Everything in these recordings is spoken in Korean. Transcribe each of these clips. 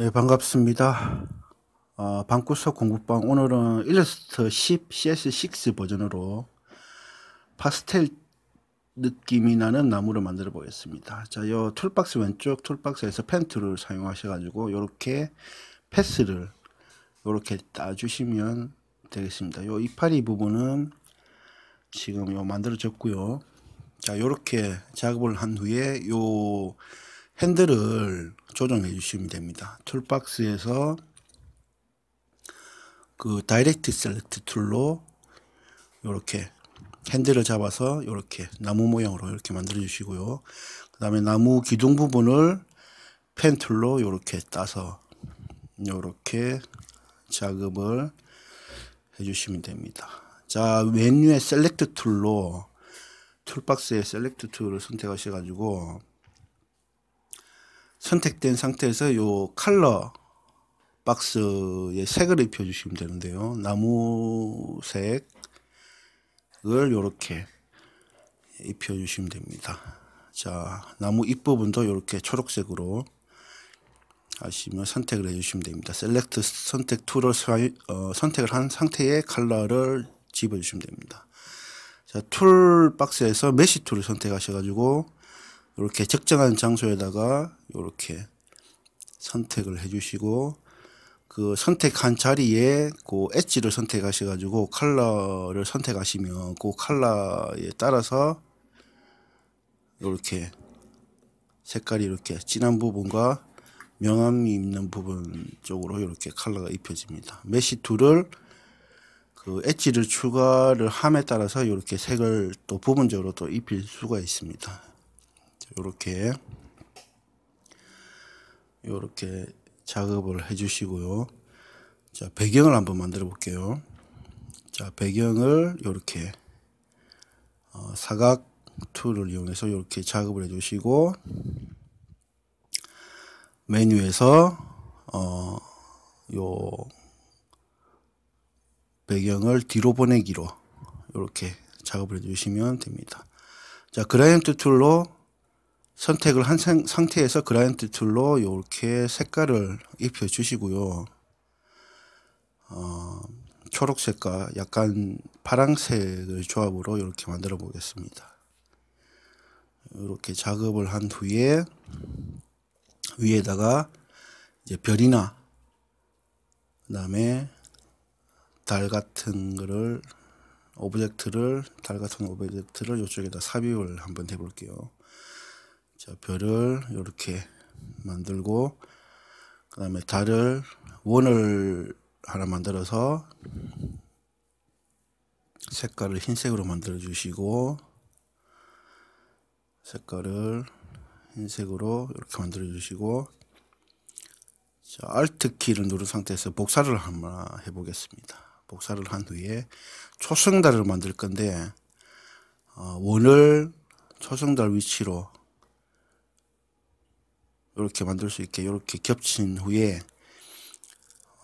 네, 반갑습니다. 어, 방구석 공부방 오늘은 일러스트 10 CS6 버전으로 파스텔 느낌이 나는 나무를 만들어 보겠습니다. 자, 요 툴박스 왼쪽 툴박스에서 펜툴을 사용하셔 가지고 요렇게 패스를 요렇게 따 주시면 되겠습니다. 요 이파리 부분은 지금 요 만들어졌고요. 자, 요렇게 작업을 한 후에 요 핸들을 조정해 주시면 됩니다. 툴박스에서 그 다이렉트 셀렉트 툴로 이렇게 핸들을 잡아서 이렇게 나무 모양으로 이렇게 만들어 주시고요. 그 다음에 나무 기둥 부분을 펜 툴로 이렇게 따서 이렇게 작업을 해주시면 됩니다. 자 메뉴의 셀렉트 툴로 툴박스의 셀렉트 툴을 선택하셔가지고 선택된 상태에서 요 컬러 박스에 색을 입혀 주시면 되는데요 나무색을 요렇게 입혀 주시면 됩니다 자 나무 잎부분도 이렇게 초록색으로 하시면 선택을 해주시면 됩니다. 셀렉트 선택 툴을 어, 선택을 한 상태의 컬러를 집어주시면 됩니다. 자, 툴 박스에서 메시 툴을 선택하셔가지고 이렇게 적정한 장소에다가 이렇게 선택을 해주시고 그 선택한 자리에 그 엣지를 선택하셔가지고 컬러를 선택하시면 그 컬러에 따라서 이렇게 색깔이 이렇게 진한 부분과 명암이 있는 부분 쪽으로 이렇게 컬러가 입혀집니다. 메시 툴을 그 엣지를 추가를 함에 따라서 이렇게 색을 또 부분적으로 또 입힐 수가 있습니다. 이렇게 이렇게 작업을 해주시고요. 자 배경을 한번 만들어 볼게요. 자 배경을 이렇게 어, 사각 툴을 이용해서 이렇게 작업을 해주시고 메뉴에서 어, 요 배경을 뒤로 보내기로 이렇게 작업을 해주시면 됩니다. 자그라인트 툴로 선택을 한 상태에서 그라인트 툴로 이렇게 색깔을 입혀 주시고요. 어, 초록색과 약간 파랑색의 조합으로 이렇게 만들어 보겠습니다. 이렇게 작업을 한 후에 위에다가 이제 별이나 그 다음에 달 같은 거를 오브젝트를 달 같은 오브젝트를 이쪽에다 삽입을 한번 해볼게요. 자, 별을 이렇게 만들고 그 다음에 달을 원을 하나 만들어서 색깔을 흰색으로 만들어 주시고 색깔을 흰색으로 이렇게 만들어 주시고 자, Alt 키를 누른 상태에서 복사를 한번 해보겠습니다. 복사를 한 후에 초승달을 만들 건데 어, 원을 초승달 위치로 이렇게 만들 수 있게 이렇게 겹친 후에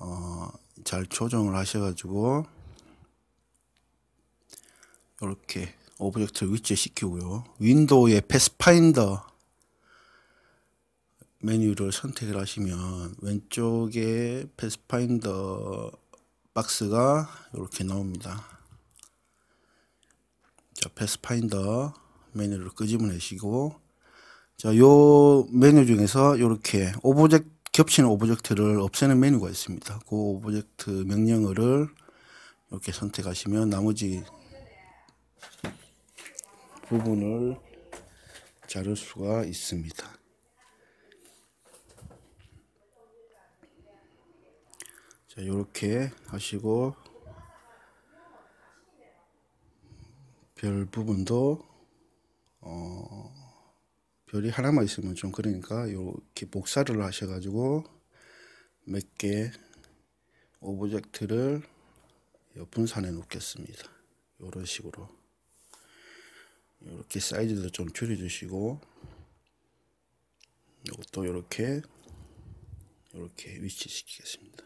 어, 잘 조정을 하셔가지고 이렇게 오브젝트를 위치시키고요. 윈도우의 패스파인더 메뉴를 선택을 하시면 왼쪽에 패스파인더 박스가 이렇게 나옵니다. 자, 패스파인더 메뉴를 끄집어내시고 자, 요 메뉴 중에서 이렇게 오브젝트 겹치는 오브젝트를 없애는 메뉴가 있습니다. 그 오브젝트 명령어를 이렇게 선택하시면 나머지 부분을 자를 수가 있습니다. 자, 이렇게 하시고 별 부분도 어 별이 하나만 있으면 좀 그러니까 이렇게 복사를 하셔가지고 몇 개 오브젝트를 분산해 놓겠습니다. 이런 식으로 이렇게 사이즈도 좀 줄여주시고 이것도 이렇게 이렇게 위치시키겠습니다.